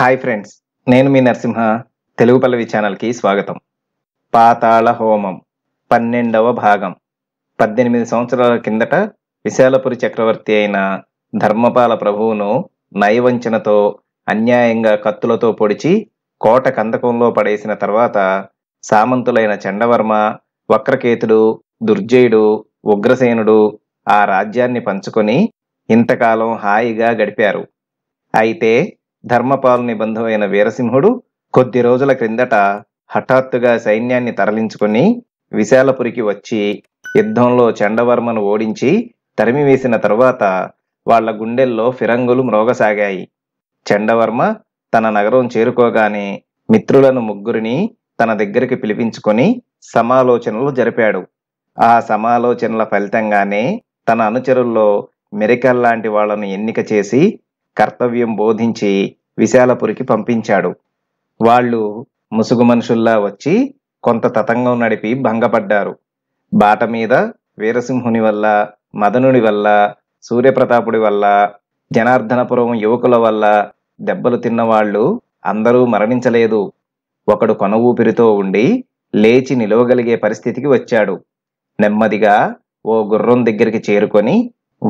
hi friends నేను మీ నరసింహ తెలుగు పల్లవి ఛానల్కి స్వాగతం పాతాళ హోమం పన్నెండవ భాగం పద్దెనిమిది సంవత్సరాల కిందట విశాలపురి చక్రవర్తి అయిన ధర్మపాల ప్రభువును నయవంచనతో అన్యాయంగా కత్తులతో పొడిచి కోట కందకంలో పడేసిన తర్వాత సామంతులైన చండవర్మ వక్రకేతుడు దుర్జయుడు ఉగ్రసేనుడు ఆ రాజ్యాన్ని పంచుకొని ఇంతకాలం హాయిగా గడిపారు అయితే నిబంధు అయిన వీరసింహుడు కొద్ది రోజుల క్రిందట హఠాత్తుగా సైన్యాన్ని తరలించుకుని విశాలపురికి వచ్చి యుద్ధంలో చండవర్మను ఓడించి తరిమివేసిన తరువాత వాళ్ల గుండెల్లో ఫిరంగులు మ్రోగసాగాయి చండవర్మ తన నగరం చేరుకోగానే మిత్రులను ముగ్గురిని తన దగ్గరికి పిలిపించుకొని సమాలోచనలు జరిపాడు ఆ సమాలోచనల ఫలితంగానే తన అనుచరుల్లో మెరికల్ లాంటి వాళ్లను ఎన్నిక చేసి కర్తవ్యం బోధించి విశాలపురికి పంపించాడు వాళ్ళు ముసుగు మనుషుల్లా వచ్చి కొంత తతంగం నడిపి భంగపడ్డారు బాట మీద వీరసింహుని వల్ల మదనుడి వల్ల సూర్యప్రతాపుడి వల్ల జనార్దనపురం యువకుల వల్ల దెబ్బలు తిన్నవాళ్ళు అందరూ మరణించలేదు ఒకడు కొన ఊపిరితో ఉండి లేచి నిలవగలిగే పరిస్థితికి వచ్చాడు నెమ్మదిగా ఓ గుర్రం దగ్గరికి చేరుకొని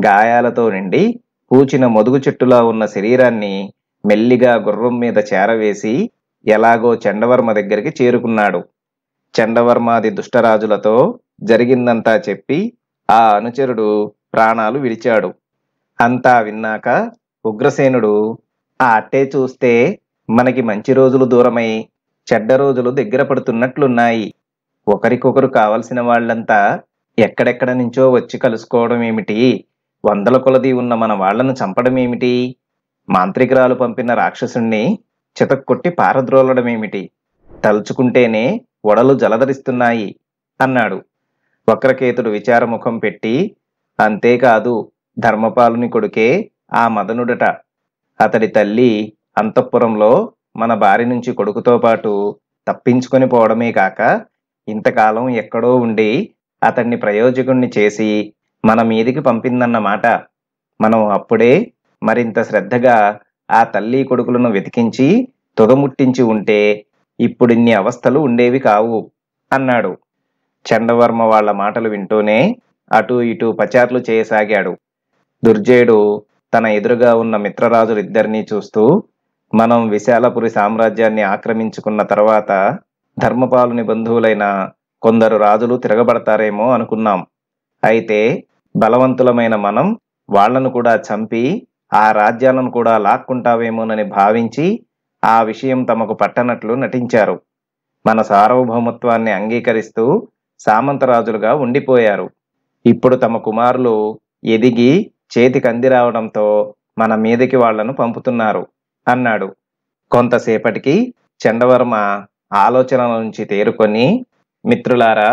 గాయాలతో నిండి పూచిన మొదుగు చెట్టులా ఉన్న శరీరాన్ని మెల్లిగా గుర్రం మీద చేరవేసి ఎలాగో చండవర్మ దగ్గరికి చేరుకున్నాడు చండవర్మాది దుష్టరాజులతో జరిగిందంతా చెప్పి ఆ అనుచరుడు ప్రాణాలు విడిచాడు అంతా విన్నాక ఉగ్రసేనుడు ఆ అట్టే చూస్తే మనకి మంచి రోజులు దూరమై చెడ్డ రోజులు దగ్గర పడుతున్నట్లున్నాయి ఒకరికొకరు కావలసిన వాళ్ళంతా ఎక్కడెక్కడ నుంచో వచ్చి కలుసుకోవడం ఏమిటి వందల కొలది ఉన్న మన వాళ్లను చంపడం ఏమిటి మాంత్రికురాలు పంపిన రాక్షసుణ్ణి చితక్కొట్టి పారద్రోలడమేమిటి తలుచుకుంటేనే వడలు జలధరిస్తున్నాయి అన్నాడు వక్రకేతుడు విచారముఖం పెట్టి అంతేకాదు ధర్మపాలుని కొడుకే ఆ మదనుడట అతడి తల్లి అంతఃపురంలో మన బారి నుంచి కొడుకుతో పాటు తప్పించుకొని పోవడమే కాక ఇంతకాలం ఎక్కడో ఉండి అతన్ని ప్రయోజకుణ్ణి చేసి మన మీదికి పంపిందన్నమాట మనం అప్పుడే మరింత శ్రద్ధగా ఆ తల్లి కొడుకులను వెతికించి తుదముట్టించి ఉంటే ఇప్పుడిన్ని అవస్థలు ఉండేవి కావు అన్నాడు చండవర్మ వాళ్ల మాటలు వింటూనే అటూ ఇటూ పచార్లు చేయసాగాడు దుర్జయుడు తన ఎదురుగా ఉన్న మిత్రరాజులిద్దరినీ చూస్తూ మనం విశాలపురి సామ్రాజ్యాన్ని ఆక్రమించుకున్న తర్వాత ధర్మపాలుని బంధువులైన కొందరు రాజులు తిరగబడతారేమో అనుకున్నాం అయితే బలవంతులమైన మనం వాళ్లను కూడా చంపి ఆ రాజ్యాలను కూడా లాక్కుంటావేమోనని భావించి ఆ విషయం తమకు పట్టనట్లు నటించారు మన సార్వభౌమత్వాన్ని అంగీకరిస్తూ సామంతరాజులుగా ఉండిపోయారు ఇప్పుడు తమ కుమారులు ఎదిగి చేతికి అంది రావడంతో మన మీదకి వాళ్లను పంపుతున్నారు అన్నాడు కొంతసేపటికి చండవర్మ ఆలోచన నుంచి తేరుకొని మిత్రులారా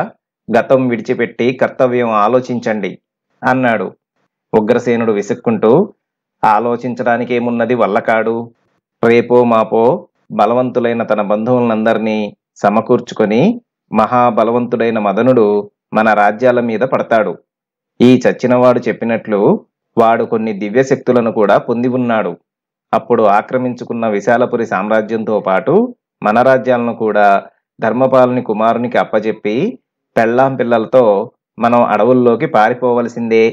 గతం విడిచిపెట్టి కర్తవ్యం ఆలోచించండి అన్నాడు ఉగ్రసేనుడు విసుక్కుంటూ ఆలోచించడానికేమున్నది వల్లకాడు రేపో మాపో బలవంతులైన తన బంధువులందరినీ సమకూర్చుకొని మహాబలవంతుడైన మదనుడు మన రాజ్యాల మీద పడతాడు ఈ చచ్చినవాడు చెప్పినట్లు వాడు కొన్ని దివ్యశక్తులను కూడా పొంది ఉన్నాడు అప్పుడు ఆక్రమించుకున్న విశాలపురి సామ్రాజ్యంతో పాటు మన రాజ్యాలను కూడా ధర్మపాలని కుమారునికి అప్పజెప్పి పెళ్ళాం పిల్లలతో మనం అడవుల్లోకి పారిపోవలసిందే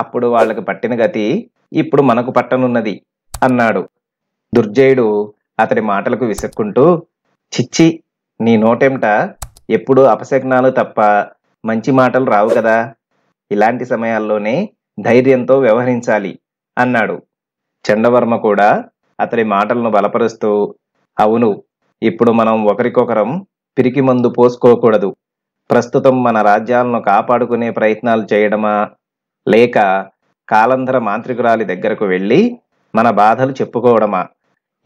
అప్పుడు వాళ్ళకి పట్టిన గతి ఇప్పుడు మనకు పట్టనున్నది అన్నాడు దుర్జయుడు అతడి మాటలకు విసుక్కుంటూ చిచ్చి నీ నోటెంట ఎప్పుడు అపశకునాలు తప్ప మంచి మాటలు రావు కదా ఇలాంటి సమయాల్లోనే ధైర్యంతో వ్యవహరించాలి అన్నాడు చండవర్మ కూడా అతడి మాటలను బలపరుస్తూ అవును ఇప్పుడు మనం ఒకరికొకరం పిరికి మందు పోసుకోకూడదు ప్రస్తుతం మన రాజ్యాలను కాపాడుకునే ప్రయత్నాలు చేయడమా లేక కాలంధర మాంత్రికురాలి దగ్గరకు వెళ్ళి మన బాధలు చెప్పుకోవడమా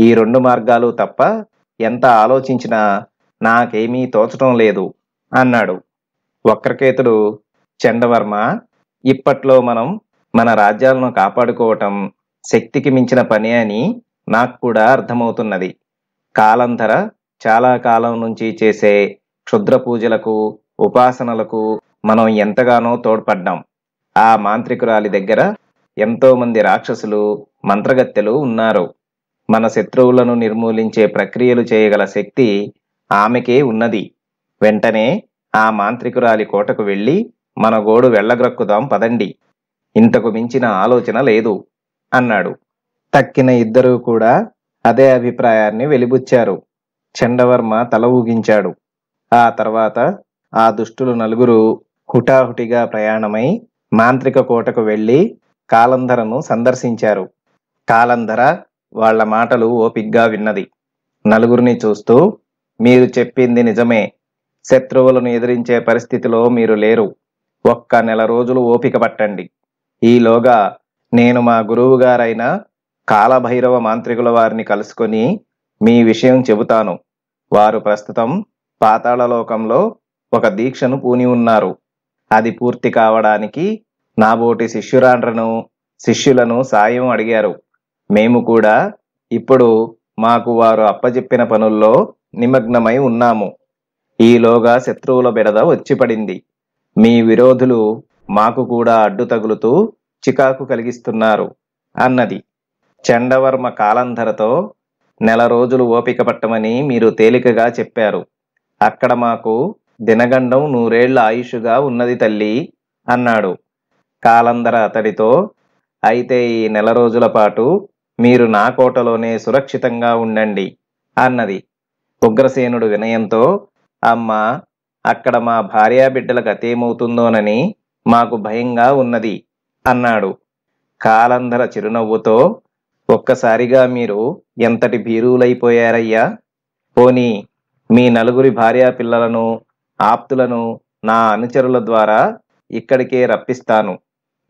ఈ రెండు మార్గాలు తప్ప ఎంత ఆలోచించినా నాకేమీ తోచటం లేదు అన్నాడు వక్రకేతుడు చండవర్మ ఇప్పట్లో మనం మన రాజ్యాలను కాపాడుకోవటం శక్తికి మించిన పని అని నాకు కూడా అర్థమవుతున్నది కాలంధర చాలా కాలం నుంచి చేసే క్షుద్ర పూజలకు ఉపాసనలకు మనం ఎంతగానో తోడ్పడ్డాం ఆ మాంత్రికురాలి దగ్గర ఎంతోమంది రాక్షసులు మంత్రగత్తెలు ఉన్నారు మన శత్రువులను నిర్మూలించే ప్రక్రియలు చేయగల శక్తి ఆమెకే ఉన్నది వెంటనే ఆ మాంత్రికురాలి కోటకు వెళ్ళి మన గోడు వెళ్ళగ్రక్కుదాం పదండి ఇంతకు మించిన ఆలోచన లేదు అన్నాడు తక్కిన ఇద్దరూ కూడా అదే అభిప్రాయాన్ని వెలిబుచ్చారు చండవర్మ తల ఊగించాడు ఆ తర్వాత ఆ దుష్టులు నలుగురు హుటాహుటిగా ప్రయాణమై మాంత్రిక కోటకు వెళ్ళి కాలంధరను సందర్శించారు కాలంధర వాళ్ల మాటలు ఓపిగ్గా విన్నది నలుగురిని చూస్తూ మీరు చెప్పింది నిజమే శత్రువులను ఎదిరించే పరిస్థితిలో మీరు లేరు ఒక్క నెల రోజులు ఓపిక పట్టండి ఈలోగా నేను మా గురువు గారైన కాలభైరవ మాంత్రికుల వారిని కలుసుకొని మీ విషయం చెబుతాను వారు ప్రస్తుతం పాతాళలోకంలో ఒక దీక్షను పూని ఉన్నారు అది పూర్తి కావడానికి నాబోటి శిష్యురాండ్రను శిష్యులను సాయం అడిగారు మేము కూడా ఇప్పుడు మాకు వారు అప్పజెప్పిన పనుల్లో నిమగ్నమై ఉన్నాము ఈలోగా శత్రువుల బెడద వచ్చిపడింది మీ విరోధులు మాకు కూడా అడ్డు తగులుతూ చికాకు కలిగిస్తున్నారు అన్నది చండవర్మ కాలంధరతో నెల రోజులు ఓపిక పట్టమని మీరు తేలికగా చెప్పారు అక్కడ మాకు దినగండం నూరేళ్ల ఆయుషుగా ఉన్నది తల్లి అన్నాడు కాలందర అతడితో అయితే ఈ నెల రోజుల పాటు మీరు నా కోటలోనే సురక్షితంగా ఉండండి అన్నది ఉగ్రసేనుడు వినయంతో అమ్మ అక్కడ మా భార్యాబిడ్డలకు అతేమవుతుందోనని మాకు భయంగా ఉన్నది అన్నాడు కాలంధర చిరునవ్వుతో ఒక్కసారిగా మీరు ఎంతటి భీరువులైపోయారయ్యా పోనీ మీ నలుగురి భార్యా పిల్లలను ఆప్తులను నా అనుచరుల ద్వారా ఇక్కడికే రప్పిస్తాను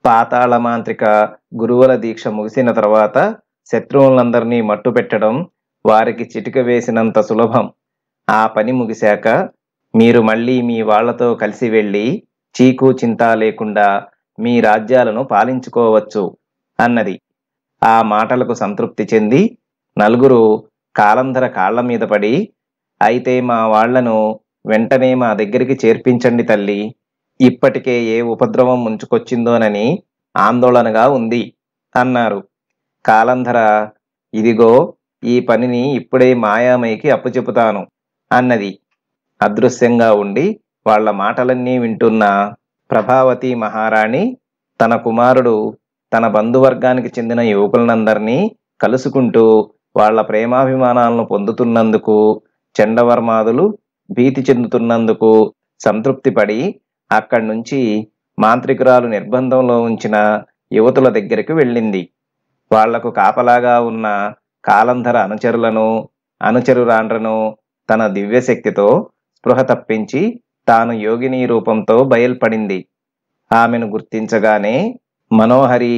పాతాళ మాంత్రిక గురువుల దీక్ష ముగిసిన తర్వాత శత్రువులందరినీ మట్టుపెట్టడం వారికి చిటిక వేసినంత సులభం ఆ పని ముగిశాక మీరు మళ్ళీ మీ వాళ్లతో కలిసి వెళ్ళి చీకు చింత లేకుండా మీ రాజ్యాలను పాలించుకోవచ్చు అన్నది ఆ మాటలకు సంతృప్తి చెంది నలుగురు కాలంధర కాళ్ల మీద పడి అయితే మా వాళ్లను వెంటనే మా దగ్గరికి చేర్పించండి తల్లి ఇప్పటికే ఏ ఉపద్రవం ముంచుకొచ్చిందోనని ఆందోళనగా ఉంది అన్నారు కాలంధర ఇదిగో ఈ పనిని ఇప్పుడే మాయామైకి అప్పుచెపుతాను అన్నది అదృశ్యంగా ఉండి వాళ్ల మాటలన్నీ వింటున్న ప్రభావతి మహారాణి తన కుమారుడు తన బంధువర్గానికి చెందిన యువకులనందరినీ కలుసుకుంటూ వాళ్ల ప్రేమాభిమానాలను పొందుతున్నందుకు చండవర్మాదులు భీతి చెందుతున్నందుకు సంతృప్తి పడి అక్కడి నుంచి మాంత్రికురాలు నిర్బంధంలో ఉంచిన యువతుల దగ్గరికి వెళ్ళింది వాళ్లకు కాపలాగా ఉన్న కాలంధర అనుచరులను అనుచరురాండ్రను తన దివ్యశక్తితో స్పృహ తప్పించి తాను యోగిని రూపంతో బయల్పడింది ఆమెను గుర్తించగానే మనోహరి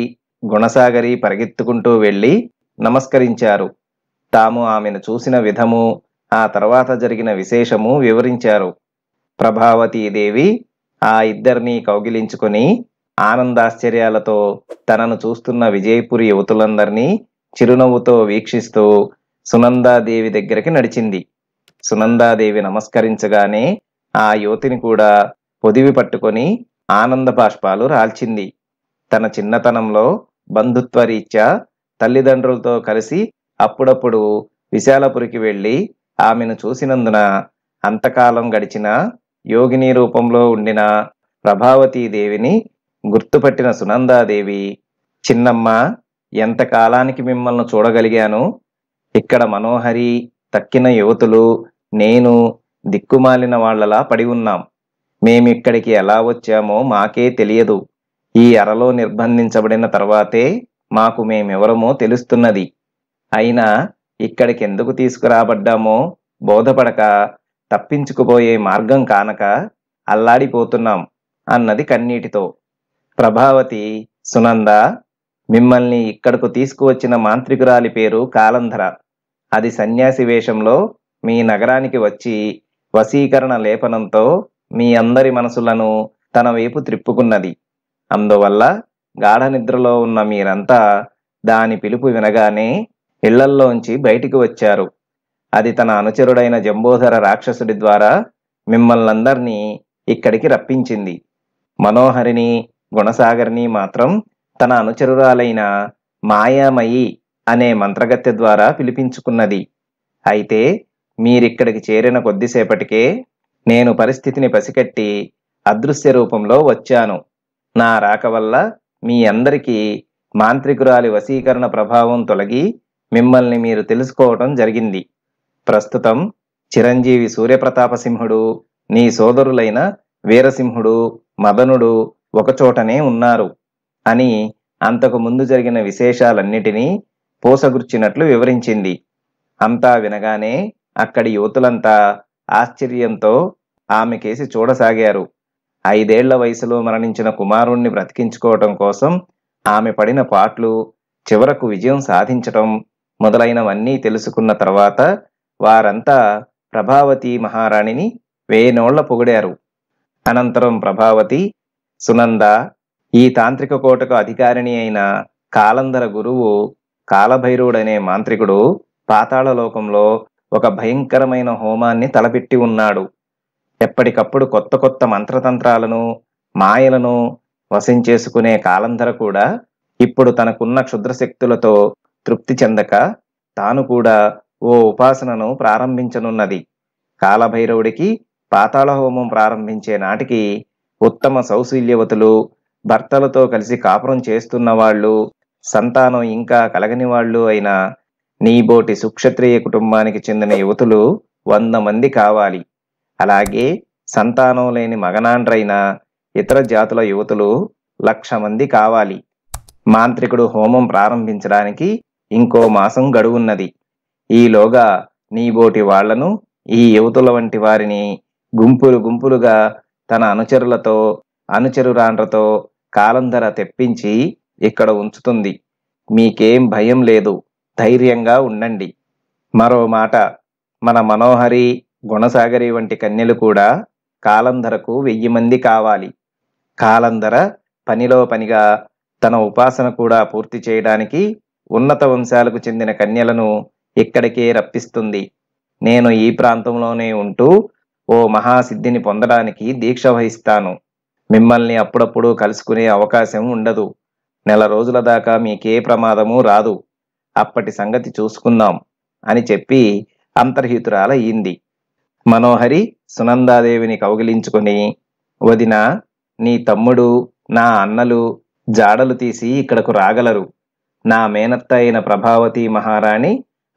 గుణసాగరి పరిగెత్తుకుంటూ వెళ్ళి నమస్కరించారు తాము ఆమెను చూసిన విధము ఆ తర్వాత జరిగిన విశేషము వివరించారు ప్రభావతీదేవి ఆ ఇద్దరినీ కౌగిలించుకొని ఆనందాశ్చర్యాలతో తనను చూస్తున్న విజయపురి యువతులందరినీ చిరునవ్వుతో వీక్షిస్తూ సునందాదేవి దగ్గరికి నడిచింది సునందాదేవి నమస్కరించగానే ఆ యువతిని కూడా పొదివి పట్టుకొని ఆనంద బాష్పాలు రాల్చింది తన చిన్నతనంలో బంధుత్వ తల్లిదండ్రులతో కలిసి అప్పుడప్పుడు విశాలపురికి వెళ్ళి ఆమెను చూసినందున అంతకాలం గడిచిన యోగిని రూపంలో ఉండిన ప్రభావతీదేవిని గుర్తుపట్టిన సునందాదేవి చిన్నమ్మ ఎంతకాలానికి మిమ్మల్ని చూడగలిగాను ఇక్కడ మనోహరి తక్కిన యువతులు నేను దిక్కుమాలిన వాళ్లలా పడి ఉన్నాం మేమిక్కడికి ఎలా వచ్చామో మాకే తెలియదు ఈ అరలో నిర్బంధించబడిన తర్వాతే మాకు మేమెవరమో తెలుస్తున్నది అయినా ఇక్కడికి ఎందుకు తీసుకురాబడ్డామో బోధపడక తప్పించుకుపోయే మార్గం కానక అల్లాడిపోతున్నాం అన్నది కన్నీటితో ప్రభావతి సునంద మిమ్మల్ని ఇక్కడకు తీసుకువచ్చిన మాంత్రికురాలి పేరు కాలంధర అది సన్యాసి వేషంలో మీ నగరానికి వచ్చి వశీకరణ లేపనంతో మీ అందరి మనసులను తన వైపు త్రిప్పుకున్నది అందువల్ల గాఢ నిద్రలో ఉన్న మీరంతా దాని పిలుపు వినగానే ఇళ్లల్లోంచి బయటికి వచ్చారు అది తన అనుచరుడైన జంబోధర రాక్షసుడి ద్వారా మిమ్మల్నందరినీ ఇక్కడికి రప్పించింది మనోహరిని గుణసాగర్ని మాత్రం తన అనుచరురాలైన మాయామయి అనే మంత్రగత్య ద్వారా పిలిపించుకున్నది అయితే మీరిక్కడికి చేరిన కొద్దిసేపటికే నేను పరిస్థితిని పసికట్టి అదృశ్య రూపంలో వచ్చాను నా రాక వల్ల మీ అందరికీ మాంత్రికురాలి వశీకరణ ప్రభావం తొలగి మిమ్మల్ని మీరు తెలుసుకోవటం జరిగింది ప్రస్తుతం చిరంజీవి సూర్యప్రతాపసింహుడు నీ సోదరులైన వీరసింహుడు మదనుడు ఒకచోటనే ఉన్నారు అని అంతకు ముందు జరిగిన విశేషాలన్నిటినీ పూసగుర్చినట్లు వివరించింది అంతా వినగానే అక్కడి యువతులంతా ఆశ్చర్యంతో ఆమె కేసి చూడసాగారు ఐదేళ్ల వయసులో మరణించిన కుమారుణ్ణి బ్రతికించుకోవటం కోసం ఆమె పడిన పాట్లు చివరకు విజయం సాధించటం మొదలైనవన్నీ తెలుసుకున్న తర్వాత వారంతా ప్రభావతి మహారాణిని వేయనోళ్ల పొగిడారు అనంతరం ప్రభావతి సునంద ఈ తాంత్రిక కోటకు అధికారిణి అయిన కాలందర గురువు కాలభైరుడనే మాంత్రికుడు పాతాళలోకంలో ఒక భయంకరమైన హోమాన్ని తలపెట్టి ఉన్నాడు ఎప్పటికప్పుడు కొత్త కొత్త మంత్రతంత్రాలను మాయలను వశం చేసుకునే కాలంధర కూడా ఇప్పుడు తనకున్న క్షుద్రశక్తులతో తృప్తి చెందక తాను కూడా ఓ ఉపాసనను ప్రారంభించనున్నది కాలభైరవుడికి పాతాళ హోమం ప్రారంభించే నాటికి ఉత్తమ సౌశీల్యవతులు భర్తలతో కలిసి కాపురం చేస్తున్న వాళ్ళు సంతానం ఇంకా కలగని వాళ్ళు అయిన నీబోటి సుక్షత్రియ కుటుంబానికి చెందిన యువతులు వంద మంది కావాలి అలాగే సంతానం లేని మగనాండ్రైన ఇతర జాతుల యువతులు లక్ష మంది కావాలి మాంత్రికుడు హోమం ప్రారంభించడానికి ఇంకో మాసం గడువున్నది ఈలోగా నీబోటి వాళ్లను ఈ యువతుల వంటి వారిని గుంపులు గుంపులుగా తన అనుచరులతో అనుచరురాండ్రతో కాలంధర తెప్పించి ఇక్కడ ఉంచుతుంది మీకేం భయం లేదు ధైర్యంగా ఉండండి మరో మాట మన మనోహరి గుణసాగరి వంటి కన్యలు కూడా కాలంధరకు వెయ్యి మంది కావాలి కాలంధర పనిలో పనిగా తన ఉపాసన కూడా పూర్తి చేయడానికి ఉన్నత వంశాలకు చెందిన కన్యలను ఇక్కడికే రప్పిస్తుంది నేను ఈ ప్రాంతంలోనే ఉంటూ ఓ మహాసిద్ధిని పొందడానికి దీక్ష వహిస్తాను మిమ్మల్ని అప్పుడప్పుడు కలుసుకునే అవకాశం ఉండదు నెల రోజుల దాకా మీకే ప్రమాదము రాదు అప్పటి సంగతి చూసుకుందాం అని చెప్పి అంతర్హితురాలయ్యింది మనోహరి సునందాదేవిని కౌగిలించుకుని వదిన నీ తమ్ముడు నా అన్నలు జాడలు తీసి ఇక్కడకు రాగలరు నా మేనత్త అయిన ప్రభావతి మహారాణి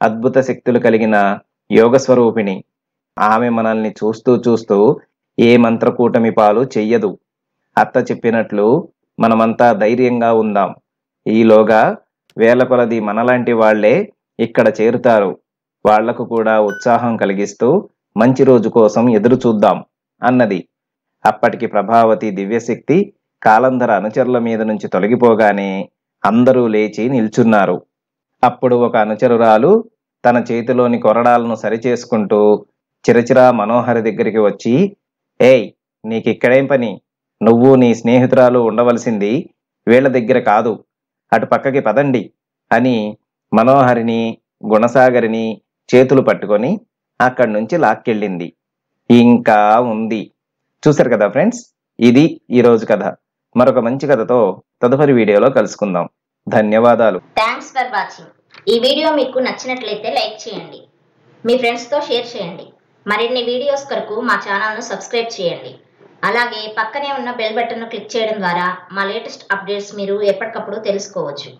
అద్భుత శక్తులు కలిగిన యోగస్వరూపిణి ఆమె మనల్ని చూస్తూ చూస్తూ ఏ మంత్రకూటమి పాలు చెయ్యదు అత్త చెప్పినట్లు మనమంతా ధైర్యంగా ఉందాం ఈలోగా వేల కొలది మనలాంటి వాళ్లే ఇక్కడ చేరుతారు వాళ్లకు కూడా ఉత్సాహం కలిగిస్తూ మంచి రోజు కోసం ఎదురు చూద్దాం అన్నది అప్పటికి ప్రభావతి దివ్యశక్తి కాలంధర అనుచరుల మీద నుంచి తొలగిపోగానే అందరూ లేచి నిల్చున్నారు అప్పుడు ఒక అనుచరురాలు తన చేతిలోని కొరడాలను సరిచేసుకుంటూ చిరచిరా మనోహరి దగ్గరికి వచ్చి ఏయ్ నీకిక్కడేం పని నువ్వు నీ స్నేహితురాలు ఉండవలసింది వీళ్ళ దగ్గర కాదు అటు పక్కకి పదండి అని మనోహరిని గుణసాగరిని చేతులు పట్టుకొని అక్కడి నుంచి లాక్కెళ్ళింది ఇంకా ఉంది చూసారు కదా ఫ్రెండ్స్ ఇది ఈరోజు కథ మరొక మంచి కథతో తదుపరి వీడియోలో కలుసుకుందాం ధన్యవాదాలు థ్యాంక్స్ ఫర్ వాచింగ్ ఈ వీడియో మీకు నచ్చినట్లయితే లైక్ చేయండి మీ ఫ్రెండ్స్తో షేర్ చేయండి మరిన్ని వీడియోస్ కొరకు మా ఛానల్ను సబ్స్క్రైబ్ చేయండి అలాగే పక్కనే ఉన్న బెల్ బటన్ను క్లిక్ చేయడం ద్వారా మా లేటెస్ట్ అప్డేట్స్ మీరు ఎప్పటికప్పుడు తెలుసుకోవచ్చు